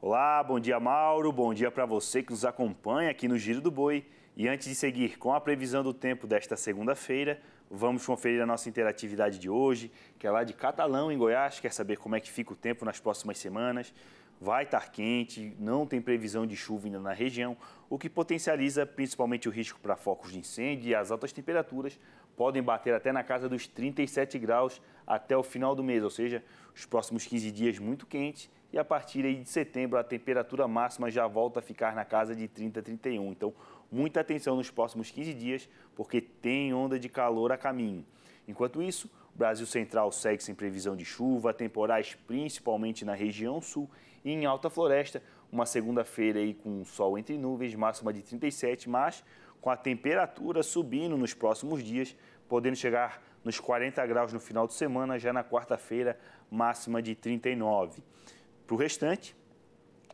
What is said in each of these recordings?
Olá, bom dia Mauro, bom dia para você que nos acompanha aqui no Giro do Boi. E antes de seguir com a previsão do tempo desta segunda-feira, vamos conferir a nossa interatividade de hoje, que é lá de Catalão, em Goiás. Quer saber como é que fica o tempo nas próximas semanas? vai estar quente, não tem previsão de chuva ainda na região, o que potencializa principalmente o risco para focos de incêndio e as altas temperaturas podem bater até na casa dos 37 graus até o final do mês, ou seja, os próximos 15 dias muito quentes e a partir de setembro a temperatura máxima já volta a ficar na casa de 30 a 31. Então, muita atenção nos próximos 15 dias porque tem onda de calor a caminho. Enquanto isso, o Brasil Central segue sem previsão de chuva, temporais principalmente na região sul e em alta floresta. Uma segunda-feira aí com sol entre nuvens, máxima de 37, mas com a temperatura subindo nos próximos dias, podendo chegar nos 40 graus no final de semana, já na quarta-feira, máxima de 39. Para o restante,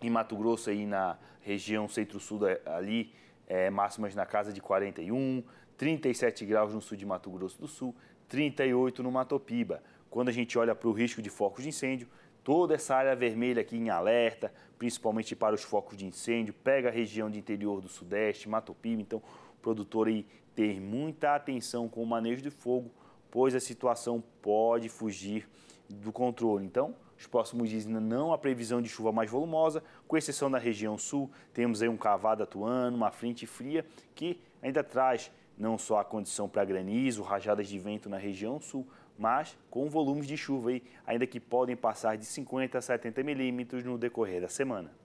em Mato Grosso, aí na região centro-sul ali, é, máximas na casa de 41, 37 graus no sul de Mato Grosso do Sul, 38 no Matopiba. Quando a gente olha para o risco de focos de incêndio, toda essa área vermelha aqui em alerta, principalmente para os focos de incêndio, pega a região de interior do Sudeste, Matopiba, então o produtor aí ter muita atenção com o manejo de fogo, pois a situação pode fugir do controle. Então, os próximos dias ainda não há previsão de chuva mais volumosa, com exceção da região sul, temos aí um cavado atuando, uma frente fria que ainda traz não só a condição para granizo, rajadas de vento na região sul, mas com volumes de chuva aí, ainda que podem passar de 50 a 70 milímetros no decorrer da semana.